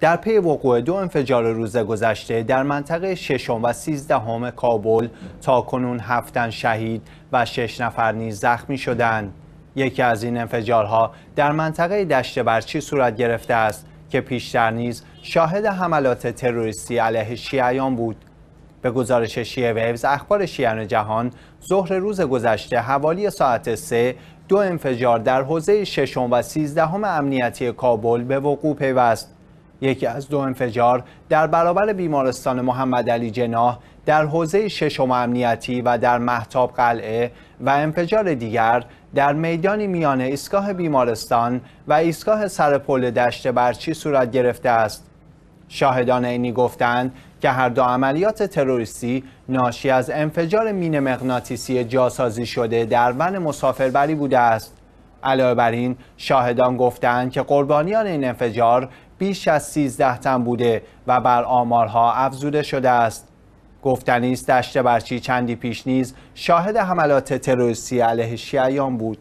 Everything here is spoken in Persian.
در پی وقوع دو انفجار روز گذشته در منطقه ششم و سیزدهم کابل تا کنون هفتن شهید و شش نفر نیز زخمی شدند. یکی از این انفجارها در منطقه دشت برچی صورت گرفته است که پیشتر نیز شاهد حملات تروریستی علیه شیعیان بود. به گزارش شیعه ویوز اخبار شیعان جهان ظهر روز گذشته حوالی ساعت سه دو انفجار در حوزه ششم و سیزدهم امنیتی کابل به وقوع پیوست یکی از دو انفجار در برابر بیمارستان محمد علی جناح در حوزه ششم امنیتی و در محتاب قلعه و انفجار دیگر در میدانی میان ایستگاه بیمارستان و ایستگاه سر پل دشت برچی صورت گرفته است شاهدان عینی گفتند که هر دو عملیات تروریستی ناشی از انفجار مین مغناطیسی جاسازی شده در ون مسافربری بوده است علاوه بر این شاهدان گفتند که قربانیان این انفجار بیش از 13 تن بوده و بر آمارها افزوده شده است گفتنیست دشت برچی چندی پیش نیز شاهد حملات تروریستی علیه شیعیان بود